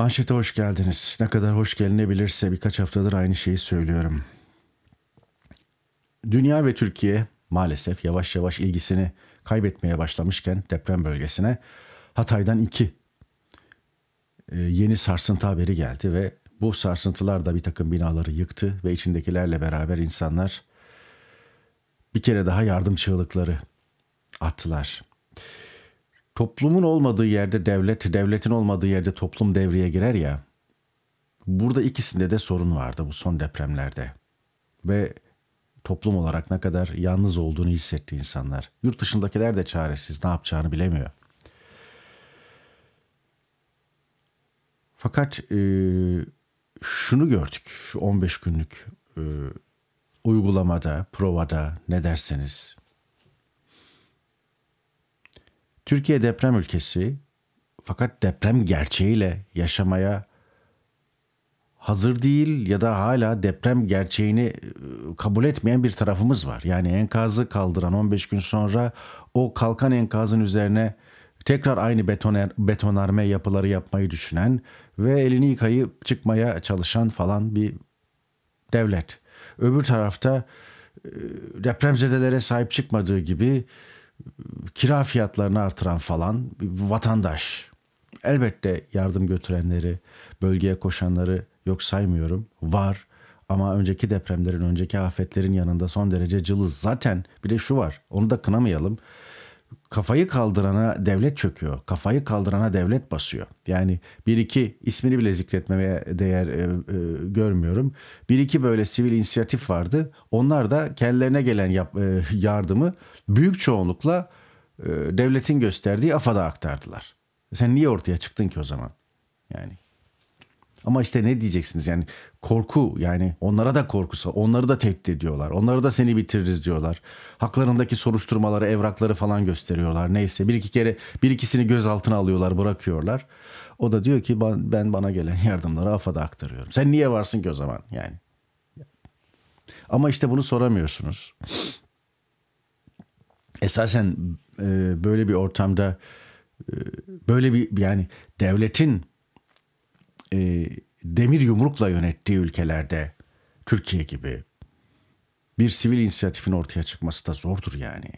Manşete hoş geldiniz. Ne kadar hoş gelinebilirse birkaç haftadır aynı şeyi söylüyorum. Dünya ve Türkiye maalesef yavaş yavaş ilgisini kaybetmeye başlamışken deprem bölgesine Hatay'dan iki e, yeni sarsıntı haberi geldi ve bu sarsıntılar da bir takım binaları yıktı ve içindekilerle beraber insanlar bir kere daha yardım çığlıkları attılar. Toplumun olmadığı yerde devlet, devletin olmadığı yerde toplum devreye girer ya. Burada ikisinde de sorun vardı bu son depremlerde. Ve toplum olarak ne kadar yalnız olduğunu hissetti insanlar. Yurt dışındakiler de çaresiz, ne yapacağını bilemiyor. Fakat e, şunu gördük şu 15 günlük e, uygulamada, provada ne derseniz Türkiye deprem ülkesi fakat deprem gerçeğiyle yaşamaya hazır değil ya da hala deprem gerçeğini e, kabul etmeyen bir tarafımız var. Yani enkazı kaldıran 15 gün sonra o kalkan enkazın üzerine tekrar aynı betoner, betonarme yapıları yapmayı düşünen ve elini yıkayıp çıkmaya çalışan falan bir devlet. Öbür tarafta e, depremzedelere sahip çıkmadığı gibi kira fiyatlarını artıran falan vatandaş. Elbette yardım götürenleri, bölgeye koşanları yok saymıyorum. Var ama önceki depremlerin, önceki afetlerin yanında son derece cılız. Zaten bir de şu var, onu da kınamayalım. Kafayı kaldırana devlet çöküyor. Kafayı kaldırana devlet basıyor. Yani bir iki ismini bile zikretmeye değer e, e, görmüyorum. Bir iki böyle sivil inisiyatif vardı. Onlar da kendilerine gelen yap, e, yardımı büyük çoğunlukla e, devletin gösterdiği AFAD'a aktardılar. Sen niye ortaya çıktın ki o zaman? Yani ama işte ne diyeceksiniz yani korku yani onlara da korkusa onları da tehdit ediyorlar. Onları da seni bitiririz diyorlar. Haklarındaki soruşturmaları evrakları falan gösteriyorlar neyse bir iki kere bir ikisini gözaltına alıyorlar bırakıyorlar. O da diyor ki ben bana gelen yardımları AFAD'a aktarıyorum. Sen niye varsın ki o zaman yani. Ama işte bunu soramıyorsunuz esasen e, böyle bir ortamda e, böyle bir yani devletin e, demir yumrukla yönettiği ülkelerde Türkiye gibi bir sivil inisiyatifin ortaya çıkması da zordur yani.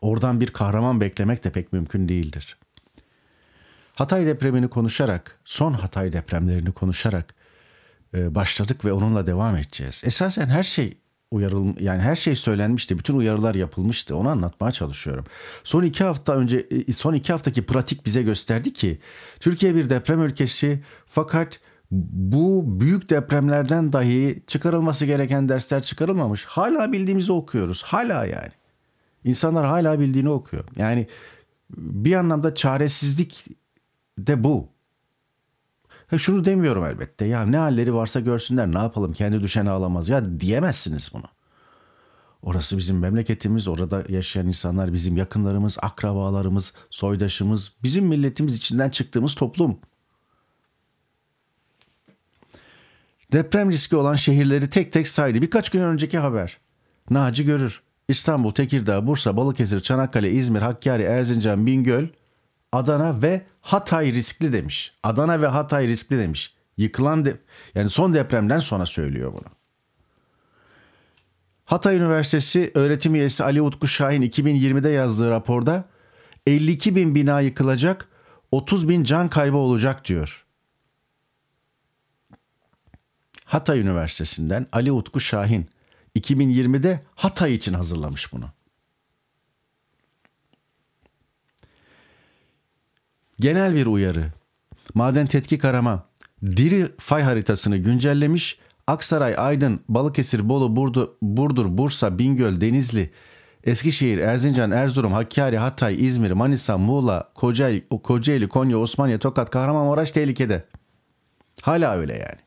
Oradan bir kahraman beklemek de pek mümkün değildir. Hatay depremini konuşarak, son Hatay depremlerini konuşarak e, başladık ve onunla devam edeceğiz. Esasen her şey uyarıl yani her şey söylenmişti. Bütün uyarılar yapılmıştı. Onu anlatmaya çalışıyorum. Son iki hafta önce e, son iki haftaki pratik bize gösterdi ki Türkiye bir deprem ülkesi fakat bu büyük depremlerden dahi çıkarılması gereken dersler çıkarılmamış. Hala bildiğimizi okuyoruz. Hala yani. İnsanlar hala bildiğini okuyor. Yani bir anlamda çaresizlik de bu. Ha şunu demiyorum elbette ya ne halleri varsa görsünler ne yapalım kendi düşen ağlamaz ya diyemezsiniz bunu. Orası bizim memleketimiz, orada yaşayan insanlar bizim yakınlarımız, akrabalarımız, soydaşımız, bizim milletimiz içinden çıktığımız toplum. Deprem riski olan şehirleri tek tek saydı. Birkaç gün önceki haber. Naci görür. İstanbul, Tekirdağ, Bursa, Balıkesir, Çanakkale, İzmir, Hakkari, Erzincan, Bingöl, Adana ve Hatay riskli demiş. Adana ve Hatay riskli demiş. Yıkılan de, yani son depremden sonra söylüyor bunu. Hatay Üniversitesi öğretim üyesi Ali Utku Şahin 2020'de yazdığı raporda 52 bin bina yıkılacak, 30 bin can kaybı olacak diyor. Hatay Üniversitesi'nden Ali Utku Şahin 2020'de Hatay için hazırlamış bunu. genel bir uyarı. Maden Tetkik Arama diri fay haritasını güncellemiş Aksaray, Aydın, Balıkesir, Bolu, Burdu, Burdur, Bursa, Bingöl, Denizli, Eskişehir, Erzincan, Erzurum, Hakkari, Hatay, İzmir, Manisa, Muğla, Kocaeli, Kocaeli Konya, Osmaniye, Tokat, Kahramanmaraş tehlikede. Hala öyle yani.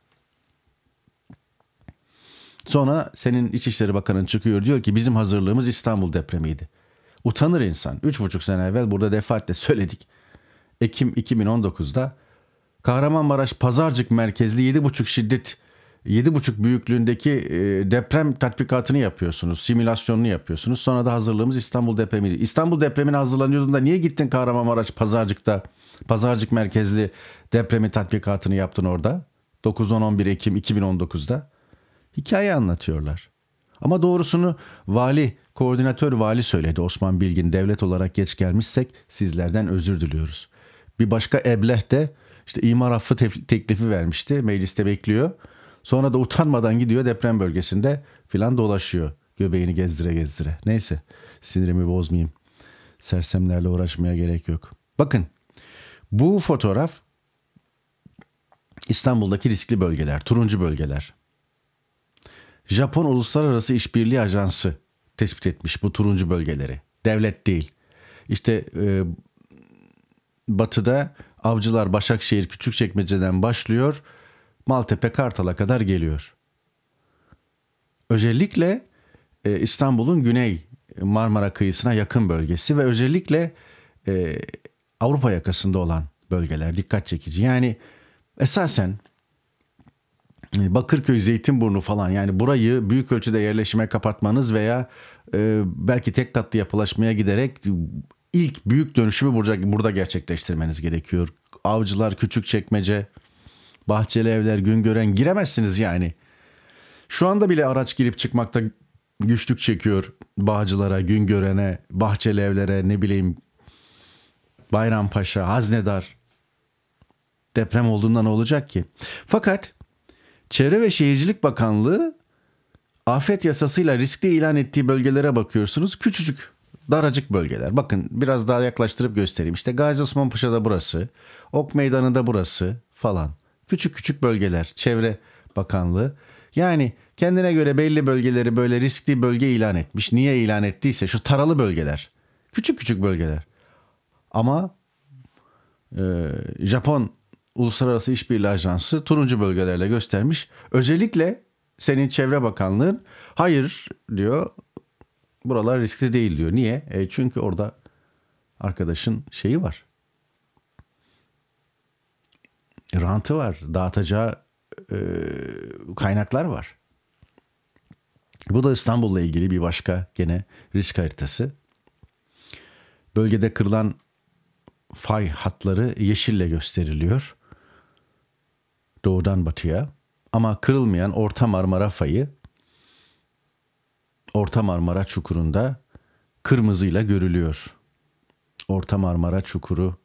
Sonra senin İçişleri Bakanı çıkıyor diyor ki bizim hazırlığımız İstanbul depremiydi. Utanır insan. Üç buçuk sene evvel burada defaatle söyledik. Ekim 2019'da Kahramanmaraş Pazarcık merkezli 7,5 şiddet 7,5 büyüklüğündeki e, deprem tatbikatını yapıyorsunuz. Simülasyonunu yapıyorsunuz. Sonra da hazırlığımız İstanbul depremi. İstanbul depremine hazırlanıyordun da niye gittin Kahramanmaraş Pazarcık'ta? Pazarcık merkezli depremi tatbikatını yaptın orada. 9-10-11 Ekim 2019'da. Hikaye anlatıyorlar. Ama doğrusunu vali, koordinatör vali söyledi Osman Bilgin. Devlet olarak geç gelmişsek sizlerden özür diliyoruz. Bir başka ebleh de işte imar affı teklifi vermişti. Mecliste bekliyor. Sonra da utanmadan gidiyor deprem bölgesinde filan dolaşıyor. Göbeğini gezdire gezdire. Neyse sinirimi bozmayayım. Sersemlerle uğraşmaya gerek yok. Bakın bu fotoğraf İstanbul'daki riskli bölgeler, turuncu bölgeler. Japon Uluslararası İşbirliği Ajansı tespit etmiş bu turuncu bölgeleri. Devlet değil. İşte e, batıda avcılar Başakşehir Küçükçekmece'den başlıyor Maltepe Kartal'a kadar geliyor. Özellikle e, İstanbul'un güney e, Marmara kıyısına yakın bölgesi ve özellikle e, Avrupa yakasında olan bölgeler dikkat çekici. Yani esasen e, Bakırköy, Zeytinburnu falan yani burayı büyük ölçüde yerleşime kapatmanız veya e, belki tek katlı yapılaşmaya giderek ilk büyük dönüşümü burada, burada gerçekleştirmeniz gerekiyor. Avcılar, küçük çekmece, bahçeli evler, gün gören giremezsiniz yani. Şu anda bile araç girip çıkmakta güçlük çekiyor Bağcılara, gün görene, bahçeli evlere, ne bileyim Bayrampaşa, Haznedar. Deprem olduğunda ne olacak ki? Fakat Çevre ve Şehircilik Bakanlığı afet yasasıyla riskli ilan ettiği bölgelere bakıyorsunuz. Küçücük daracık bölgeler. Bakın biraz daha yaklaştırıp göstereyim. İşte Gazi Osman Paşa'da burası, Ok Meydanı'nda burası falan. Küçük küçük bölgeler, Çevre Bakanlığı. Yani kendine göre belli bölgeleri böyle riskli bölge ilan etmiş. Niye ilan ettiyse şu taralı bölgeler. Küçük küçük bölgeler. Ama e, Japon Uluslararası İşbirliği Ajansı turuncu bölgelerle göstermiş. Özellikle senin çevre bakanlığın hayır diyor buralar riskli değil diyor. Niye? E, çünkü orada arkadaşın şeyi var. Rantı var. Dağıtacağı e, kaynaklar var. Bu da İstanbul'la ilgili bir başka gene risk haritası. Bölgede kırılan fay hatları yeşille gösteriliyor. Doğudan batıya. Ama kırılmayan Orta Marmara fayı Orta Marmara Çukuru'nda kırmızıyla görülüyor. Orta Marmara Çukuru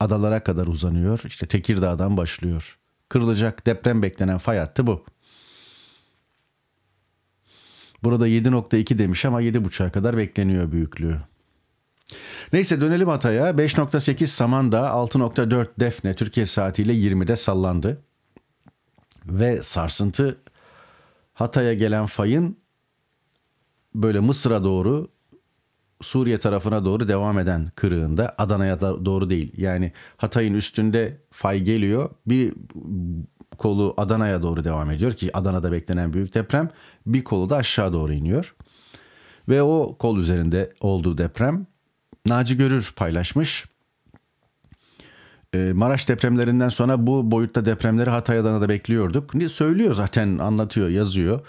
adalara kadar uzanıyor. İşte Tekirdağ'dan başlıyor. Kırılacak deprem beklenen fay hattı bu. Burada 7.2 demiş ama 7.5'a kadar bekleniyor büyüklüğü. Neyse dönelim Hatay'a. 5.8 Samanda, 6.4 Defne Türkiye saatiyle 20'de sallandı. Ve sarsıntı Hatay'a gelen fayın böyle Mısır'a doğru Suriye tarafına doğru devam eden kırığında Adana'ya doğru değil. Yani Hatay'ın üstünde fay geliyor. Bir kolu Adana'ya doğru devam ediyor ki Adana'da beklenen büyük deprem. Bir kolu da aşağı doğru iniyor. Ve o kol üzerinde olduğu deprem Naci Görür paylaşmış. Ee, Maraş depremlerinden sonra bu boyutta depremleri Hatay Adana'da bekliyorduk. Söylüyor zaten anlatıyor yazıyor.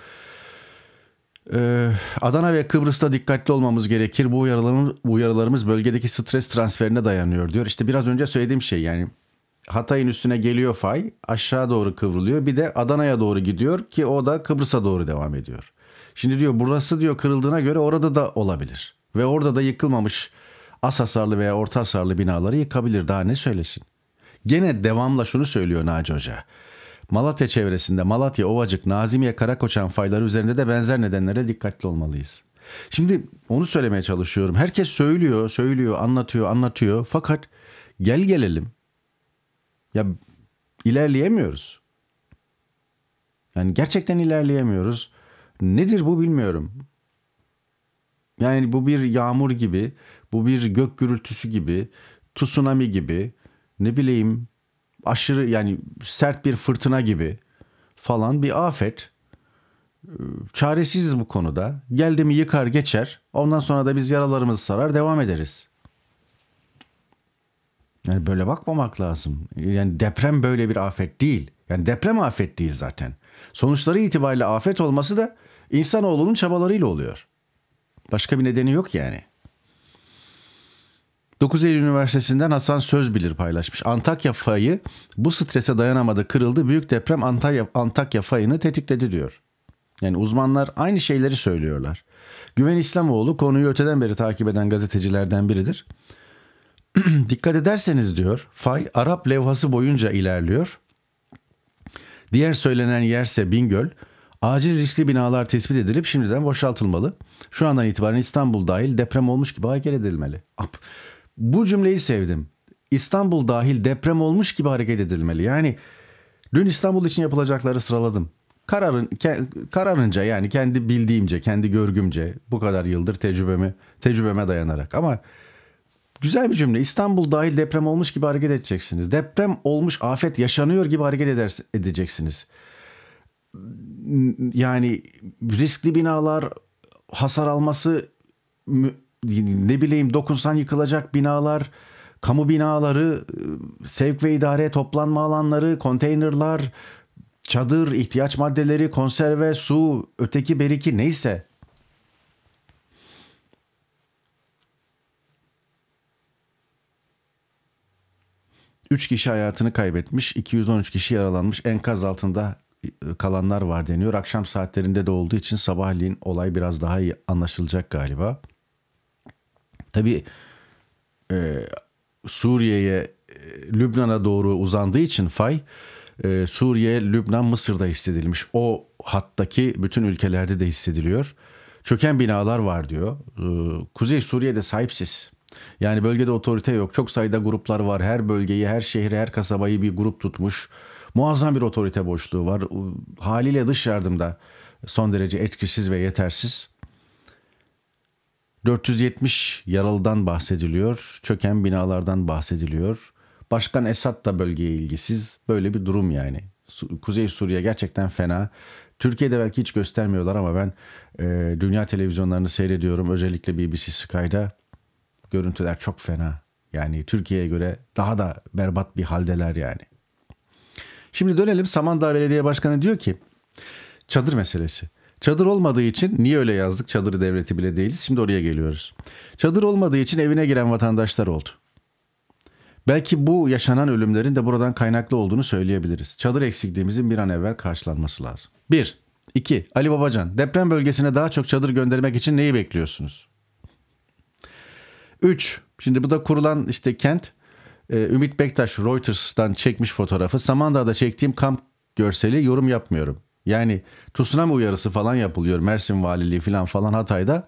Ee, Adana ve Kıbrıs'ta dikkatli olmamız gerekir. Bu uyarılarımız, bölgedeki stres transferine dayanıyor diyor. İşte biraz önce söylediğim şey yani Hatay'ın üstüne geliyor fay aşağı doğru kıvrılıyor. Bir de Adana'ya doğru gidiyor ki o da Kıbrıs'a doğru devam ediyor. Şimdi diyor burası diyor kırıldığına göre orada da olabilir. Ve orada da yıkılmamış az hasarlı veya orta hasarlı binaları yıkabilir. Daha ne söylesin? Gene devamla şunu söylüyor Naci Hoca. Malatya çevresinde Malatya, Ovacık, Nazimiye, Karakoçan fayları üzerinde de benzer nedenlere dikkatli olmalıyız. Şimdi onu söylemeye çalışıyorum. Herkes söylüyor, söylüyor, anlatıyor, anlatıyor. Fakat gel gelelim. Ya ilerleyemiyoruz. Yani gerçekten ilerleyemiyoruz. Nedir bu bilmiyorum. Yani bu bir yağmur gibi, bu bir gök gürültüsü gibi, tsunami gibi, ne bileyim aşırı yani sert bir fırtına gibi falan bir afet. Çaresiziz bu konuda. Geldi mi yıkar geçer. Ondan sonra da biz yaralarımızı sarar devam ederiz. Yani böyle bakmamak lazım. Yani deprem böyle bir afet değil. Yani deprem afet değil zaten. Sonuçları itibariyle afet olması da insanoğlunun çabalarıyla oluyor. Başka bir nedeni yok yani. 9 Eylül Üniversitesi'nden Hasan Sözbilir paylaşmış. Antakya fayı bu strese dayanamadı kırıldı. Büyük deprem Antalya, Antakya fayını tetikledi diyor. Yani uzmanlar aynı şeyleri söylüyorlar. Güven İslamoğlu konuyu öteden beri takip eden gazetecilerden biridir. Dikkat ederseniz diyor fay Arap levhası boyunca ilerliyor. Diğer söylenen yerse Bingöl. Acil riskli binalar tespit edilip şimdiden boşaltılmalı. Şu andan itibaren İstanbul dahil deprem olmuş gibi hareket edilmeli. Bu cümleyi sevdim. İstanbul dahil deprem olmuş gibi hareket edilmeli. Yani dün İstanbul için yapılacakları sıraladım. Kararın, ke, kararınca yani kendi bildiğimce, kendi görgümce bu kadar yıldır tecrübemi, tecrübeme dayanarak. Ama güzel bir cümle. İstanbul dahil deprem olmuş gibi hareket edeceksiniz. Deprem olmuş, afet yaşanıyor gibi hareket eder, edeceksiniz. Yani riskli binalar hasar alması ne bileyim dokunsan yıkılacak binalar, kamu binaları, sevk ve idare toplanma alanları, konteynerlar, çadır, ihtiyaç maddeleri, konserve, su, öteki beriki neyse. Üç kişi hayatını kaybetmiş, 213 kişi yaralanmış, enkaz altında e, kalanlar var deniyor. Akşam saatlerinde de olduğu için sabahleyin olay biraz daha iyi anlaşılacak galiba tabii e, Suriye'ye, e, Lübnan'a doğru uzandığı için fay e, Suriye, Lübnan, Mısır'da hissedilmiş. O hattaki bütün ülkelerde de hissediliyor. Çöken binalar var diyor. E, Kuzey Suriye'de sahipsiz. Yani bölgede otorite yok. Çok sayıda gruplar var. Her bölgeyi, her şehri, her kasabayı bir grup tutmuş. Muazzam bir otorite boşluğu var. E, haliyle dış yardımda son derece etkisiz ve yetersiz. 470 yaralıdan bahsediliyor, çöken binalardan bahsediliyor. Başkan Esad da bölgeye ilgisiz. Böyle bir durum yani. Kuzey Suriye gerçekten fena. Türkiye'de belki hiç göstermiyorlar ama ben e, dünya televizyonlarını seyrediyorum. Özellikle BBC Sky'da görüntüler çok fena. Yani Türkiye'ye göre daha da berbat bir haldeler yani. Şimdi dönelim Samandağ Belediye Başkanı diyor ki çadır meselesi. Çadır olmadığı için niye öyle yazdık? Çadır devleti bile değiliz. Şimdi oraya geliyoruz. Çadır olmadığı için evine giren vatandaşlar oldu. Belki bu yaşanan ölümlerin de buradan kaynaklı olduğunu söyleyebiliriz. Çadır eksikliğimizin bir an evvel karşılanması lazım. 1. 2. Ali Babacan, deprem bölgesine daha çok çadır göndermek için neyi bekliyorsunuz? 3. Şimdi bu da kurulan işte kent. E, Ümit Bektaş Reuters'tan çekmiş fotoğrafı. Samandağ'da çektiğim kamp görseli yorum yapmıyorum. Yani tsunami uyarısı falan yapılıyor Mersin Valiliği falan falan Hatay'da.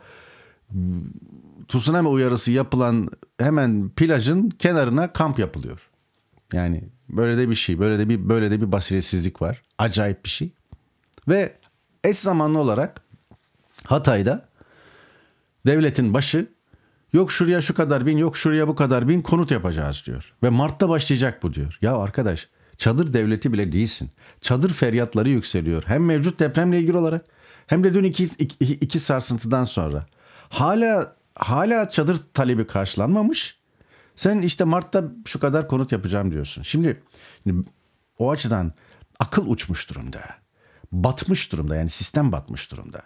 Tsunami uyarısı yapılan hemen plajın kenarına kamp yapılıyor. Yani böyle de bir şey, böyle de bir böyle de bir basiretsizlik var. Acayip bir şey. Ve eş zamanlı olarak Hatay'da devletin başı yok şuraya şu kadar bin, yok şuraya bu kadar bin konut yapacağız diyor. Ve Mart'ta başlayacak bu diyor. Ya arkadaş Çadır devleti bile değilsin. Çadır feryatları yükseliyor. Hem mevcut depremle ilgili olarak hem de dün iki, iki, iki sarsıntıdan sonra. Hala hala çadır talebi karşılanmamış. Sen işte Mart'ta şu kadar konut yapacağım diyorsun. Şimdi, şimdi o açıdan akıl uçmuş durumda. Batmış durumda yani sistem batmış durumda.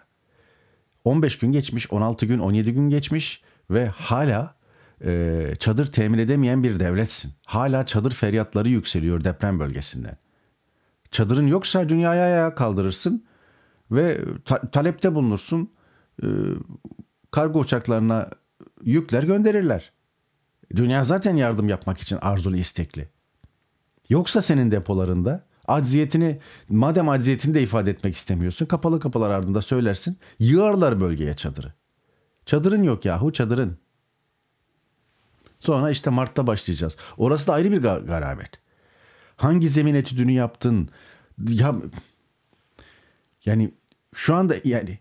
15 gün geçmiş, 16 gün, 17 gün geçmiş ve hala e, çadır temin edemeyen bir devletsin. Hala çadır feryatları yükseliyor deprem bölgesinden. Çadırın yoksa dünyaya ayağa kaldırırsın ve ta- talepte bulunursun. E, kargo uçaklarına yükler gönderirler. Dünya zaten yardım yapmak için arzulu istekli. Yoksa senin depolarında acziyetini madem acziyetini de ifade etmek istemiyorsun kapalı kapılar ardında söylersin yığarlar bölgeye çadırı. Çadırın yok yahu çadırın. Sonra işte Mart'ta başlayacağız. Orası da ayrı bir gar garabet. Hangi zemin etüdünü yaptın? Ya yani şu anda yani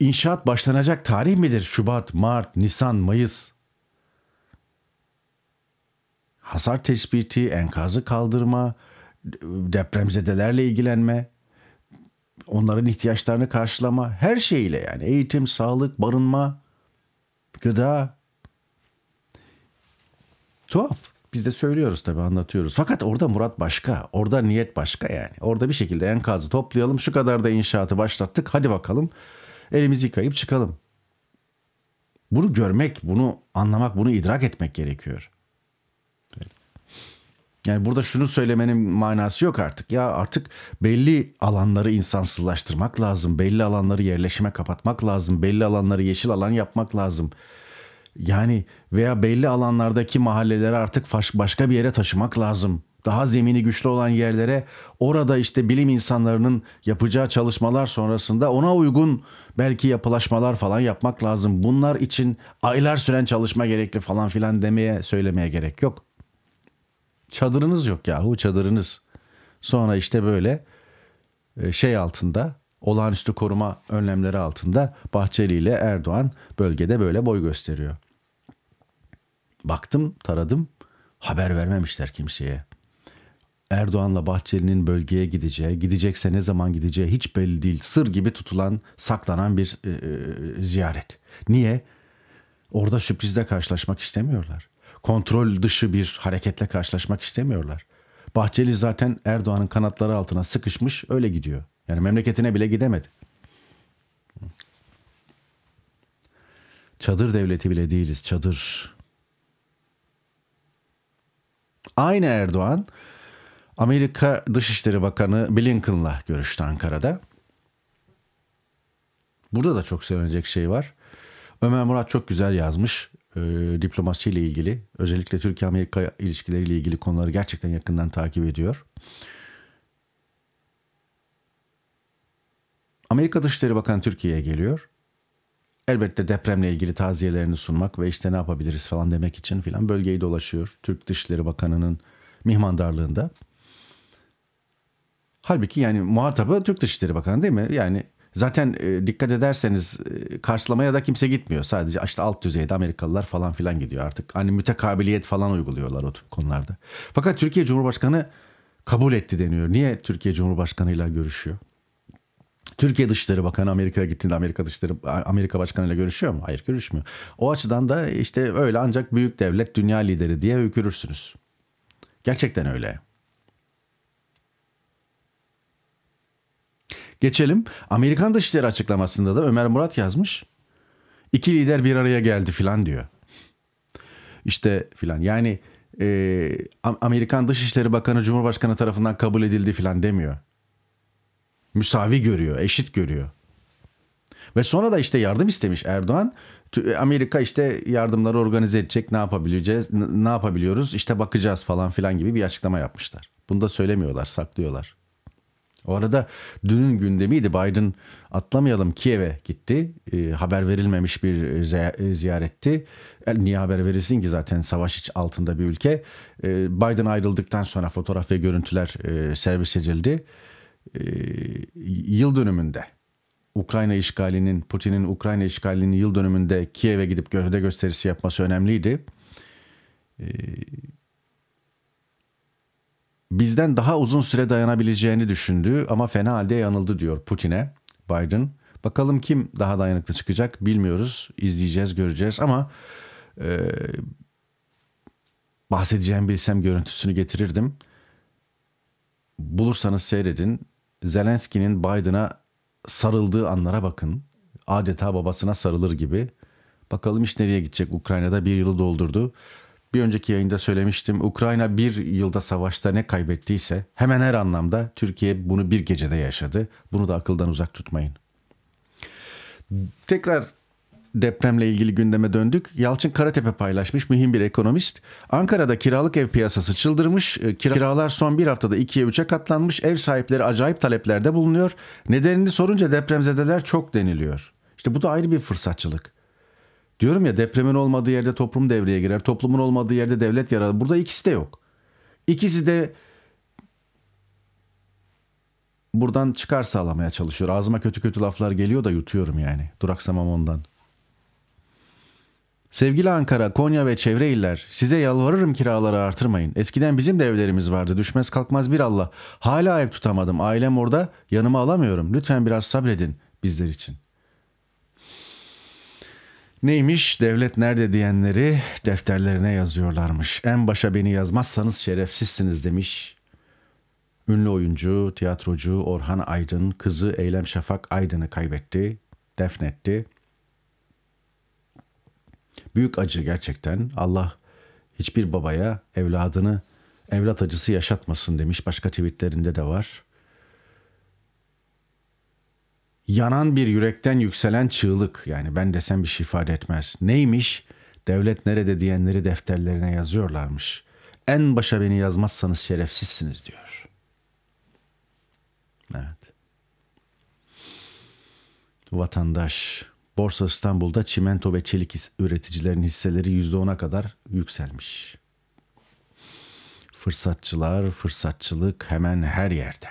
inşaat başlanacak tarih midir? Şubat, Mart, Nisan, Mayıs. Hasar tespiti, enkazı kaldırma, depremzedelerle ilgilenme, onların ihtiyaçlarını karşılama, her şeyiyle yani eğitim, sağlık, barınma, gıda, Tuhaf. Biz de söylüyoruz tabii anlatıyoruz. Fakat orada Murat başka. Orada niyet başka yani. Orada bir şekilde enkazı toplayalım. Şu kadar da inşaatı başlattık. Hadi bakalım. Elimizi kayıp çıkalım. Bunu görmek, bunu anlamak, bunu idrak etmek gerekiyor. Yani burada şunu söylemenin manası yok artık. Ya artık belli alanları insansızlaştırmak lazım. Belli alanları yerleşime kapatmak lazım. Belli alanları yeşil alan yapmak lazım. Yani veya belli alanlardaki mahalleleri artık başka bir yere taşımak lazım. Daha zemini güçlü olan yerlere orada işte bilim insanlarının yapacağı çalışmalar sonrasında ona uygun belki yapılaşmalar falan yapmak lazım. Bunlar için aylar süren çalışma gerekli falan filan demeye söylemeye gerek yok. Çadırınız yok yahu çadırınız. Sonra işte böyle e, şey altında olağanüstü koruma önlemleri altında Bahçeli ile Erdoğan bölgede böyle boy gösteriyor. Baktım, taradım, haber vermemişler kimseye. Erdoğan'la Bahçeli'nin bölgeye gideceği, gidecekse ne zaman gideceği hiç belli değil. Sır gibi tutulan, saklanan bir e, e ziyaret. Niye? Orada sürprizle karşılaşmak istemiyorlar. Kontrol dışı bir hareketle karşılaşmak istemiyorlar. Bahçeli zaten Erdoğan'ın kanatları altına sıkışmış öyle gidiyor. Yani memleketine bile gidemedi. Çadır devleti bile değiliz, çadır. Aynı Erdoğan Amerika Dışişleri Bakanı Blinken'la görüştü Ankara'da. Burada da çok söylenecek şey var. Ömer Murat çok güzel yazmış e, diplomasiyle ilgili. Özellikle Türkiye-Amerika ilişkileriyle ilgili konuları gerçekten yakından takip ediyor. Amerika Dışişleri Bakanı Türkiye'ye geliyor. Elbette depremle ilgili taziyelerini sunmak ve işte ne yapabiliriz falan demek için filan bölgeyi dolaşıyor. Türk Dışişleri Bakanı'nın mihmandarlığında. Halbuki yani muhatabı Türk Dışişleri Bakanı değil mi? Yani zaten e, dikkat ederseniz e, karşılamaya da kimse gitmiyor. Sadece işte alt düzeyde Amerikalılar falan filan gidiyor artık. Hani mütekabiliyet falan uyguluyorlar o konularda. Fakat Türkiye Cumhurbaşkanı kabul etti deniyor. Niye Türkiye Cumhurbaşkanıyla görüşüyor? Türkiye Dışişleri Bakanı Amerika'ya gittiğinde Amerika Dışişleri Amerika Başkanı ile görüşüyor mu? Hayır görüşmüyor. O açıdan da işte öyle ancak büyük devlet dünya lideri diye öykürürsünüz. Gerçekten öyle. Geçelim. Amerikan Dışişleri açıklamasında da Ömer Murat yazmış. İki lider bir araya geldi filan diyor. İşte filan. Yani e, Amerikan Dışişleri Bakanı Cumhurbaşkanı tarafından kabul edildi filan demiyor. Müsavi görüyor, eşit görüyor. Ve sonra da işte yardım istemiş Erdoğan. E, Amerika işte yardımları organize edecek ne yapabileceğiz ne yapabiliyoruz işte bakacağız falan filan gibi bir açıklama yapmışlar. Bunu da söylemiyorlar saklıyorlar. O arada dünün gündemiydi Biden atlamayalım Kiev'e gitti. E, haber verilmemiş bir e, e, ziyaretti. Niye haber verilsin ki zaten savaş altında bir ülke. E, Biden ayrıldıktan sonra fotoğraf ve görüntüler e, servis edildi e, yıl dönümünde Ukrayna işgalinin Putin'in Ukrayna işgalinin yıl dönümünde Kiev'e gidip gövde gösterisi yapması önemliydi. E, bizden daha uzun süre dayanabileceğini düşündü ama fena halde yanıldı diyor Putin'e Biden. Bakalım kim daha dayanıklı çıkacak bilmiyoruz. İzleyeceğiz, göreceğiz ama e, bahsedeceğim bilsem görüntüsünü getirirdim bulursanız seyredin. Zelenski'nin Biden'a sarıldığı anlara bakın. Adeta babasına sarılır gibi. Bakalım iş nereye gidecek? Ukrayna'da bir yılı doldurdu. Bir önceki yayında söylemiştim. Ukrayna bir yılda savaşta ne kaybettiyse hemen her anlamda Türkiye bunu bir gecede yaşadı. Bunu da akıldan uzak tutmayın. Tekrar depremle ilgili gündeme döndük. Yalçın Karatepe paylaşmış mühim bir ekonomist. Ankara'da kiralık ev piyasası çıldırmış. Ee, kiralar son bir haftada 2'ye 3'e katlanmış. Ev sahipleri acayip taleplerde bulunuyor. Nedenini sorunca depremzedeler çok deniliyor. İşte bu da ayrı bir fırsatçılık. Diyorum ya depremin olmadığı yerde toplum devreye girer. Toplumun olmadığı yerde devlet yer Burada ikisi de yok. İkisi de buradan çıkar sağlamaya çalışıyor. Ağzıma kötü kötü laflar geliyor da yutuyorum yani. Duraksamam ondan. Sevgili Ankara, Konya ve çevre iller, size yalvarırım kiraları artırmayın. Eskiden bizim de evlerimiz vardı, düşmez kalkmaz bir Allah. Hala ev tutamadım, ailem orada, yanıma alamıyorum. Lütfen biraz sabredin bizler için. Neymiş devlet nerede diyenleri defterlerine yazıyorlarmış. En başa beni yazmazsanız şerefsizsiniz demiş. Ünlü oyuncu, tiyatrocu Orhan Aydın kızı Eylem Şafak Aydın'ı kaybetti, defnetti. Büyük acı gerçekten. Allah hiçbir babaya evladını evlat acısı yaşatmasın demiş. Başka tweetlerinde de var. Yanan bir yürekten yükselen çığlık yani ben desem bir şey ifade etmez. Neymiş? Devlet nerede diyenleri defterlerine yazıyorlarmış. En başa beni yazmazsanız şerefsizsiniz diyor. Evet. Vatandaş Borsa İstanbul'da çimento ve çelik üreticilerin hisseleri %10'a kadar yükselmiş. Fırsatçılar, fırsatçılık hemen her yerde.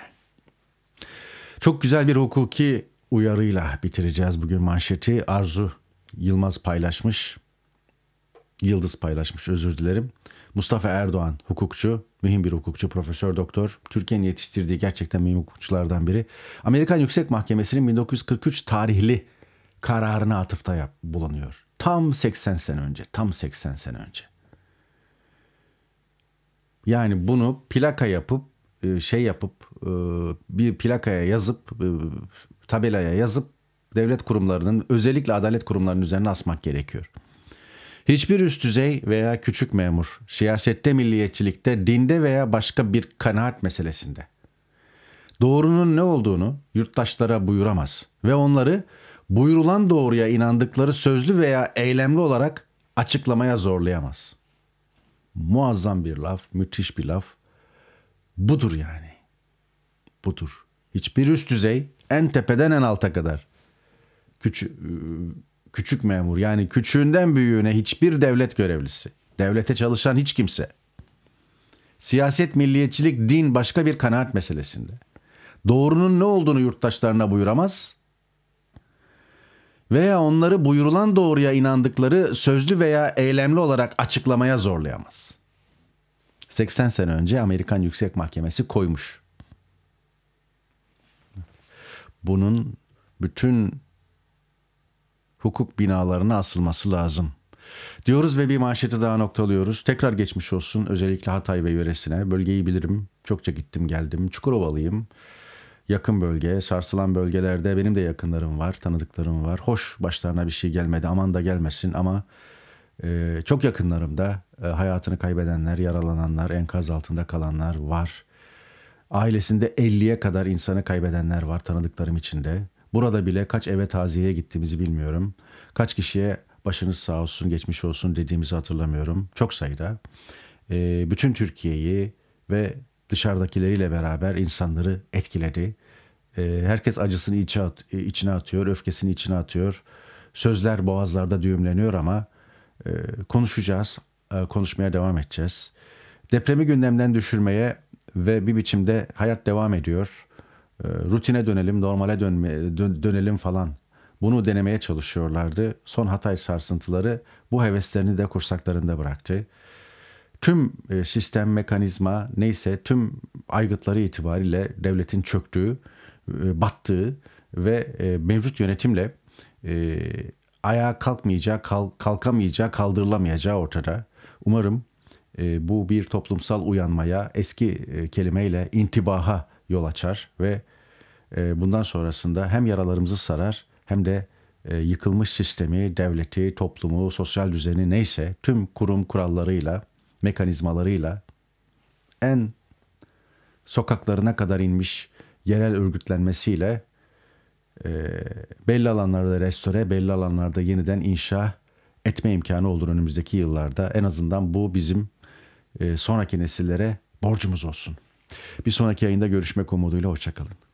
Çok güzel bir hukuki uyarıyla bitireceğiz bugün manşeti. Arzu Yılmaz paylaşmış. Yıldız paylaşmış özür dilerim. Mustafa Erdoğan hukukçu, mühim bir hukukçu, profesör doktor. Türkiye'nin yetiştirdiği gerçekten mühim hukukçulardan biri. Amerikan Yüksek Mahkemesi'nin 1943 tarihli kararına atıfta yap, bulunuyor. Tam 80 sene önce, tam 80 sene önce. Yani bunu plaka yapıp e, şey yapıp e, bir plakaya yazıp e, tabelaya yazıp devlet kurumlarının özellikle adalet kurumlarının üzerine asmak gerekiyor. Hiçbir üst düzey veya küçük memur siyasette, milliyetçilikte, dinde veya başka bir kanaat meselesinde doğrunun ne olduğunu yurttaşlara buyuramaz ve onları buyurulan doğruya inandıkları sözlü veya eylemli olarak açıklamaya zorlayamaz. Muazzam bir laf, müthiş bir laf. Budur yani. Budur. Hiçbir üst düzey en tepeden en alta kadar. Küçü, ıı, küçük memur yani küçüğünden büyüğüne hiçbir devlet görevlisi. Devlete çalışan hiç kimse. Siyaset, milliyetçilik, din başka bir kanaat meselesinde. Doğrunun ne olduğunu yurttaşlarına buyuramaz, veya onları buyurulan doğruya inandıkları sözlü veya eylemli olarak açıklamaya zorlayamaz. 80 sene önce Amerikan Yüksek Mahkemesi koymuş. Bunun bütün hukuk binalarına asılması lazım. Diyoruz ve bir manşeti daha noktalıyoruz. Tekrar geçmiş olsun özellikle Hatay ve yöresine. Bölgeyi bilirim. Çokça gittim geldim. Çukurovalıyım yakın bölge, sarsılan bölgelerde benim de yakınlarım var, tanıdıklarım var. Hoş başlarına bir şey gelmedi, aman da gelmesin ama e, çok yakınlarımda e, hayatını kaybedenler, yaralananlar, enkaz altında kalanlar var. Ailesinde 50'ye kadar insanı kaybedenler var tanıdıklarım içinde. Burada bile kaç eve taziyeye gittiğimizi bilmiyorum. Kaç kişiye başınız sağ olsun, geçmiş olsun dediğimizi hatırlamıyorum. Çok sayıda. E, bütün Türkiye'yi ve dışarıdakileriyle beraber insanları etkiledi. Ee, herkes acısını e, içine atıyor, öfkesini içine atıyor. Sözler boğazlarda düğümleniyor ama e, konuşacağız, e, konuşmaya devam edeceğiz. Depremi gündemden düşürmeye ve bir biçimde hayat devam ediyor. rutine dönelim, normale dönme, dönelim falan. Bunu denemeye çalışıyorlardı. Son Hatay sarsıntıları bu heveslerini de kursaklarında bıraktı tüm e, sistem, mekanizma neyse tüm aygıtları itibariyle devletin çöktüğü, e, battığı ve e, mevcut yönetimle ayağa kalkmayacağı, kalkamayacağı, kaldırılamayacağı ortada. Umarım bu bir toplumsal uyanmaya, eski kelimeyle intibaha yol açar ve bundan sonrasında hem yaralarımızı sarar hem de yıkılmış sistemi, devleti, toplumu, sosyal düzeni neyse tüm kurum kurallarıyla mekanizmalarıyla en sokaklarına kadar inmiş yerel örgütlenmesiyle e, belli alanlarda restore, belli alanlarda yeniden inşa etme imkanı olur önümüzdeki yıllarda. En azından bu bizim e, sonraki nesillere borcumuz olsun. Bir sonraki yayında görüşmek umuduyla hoşçakalın.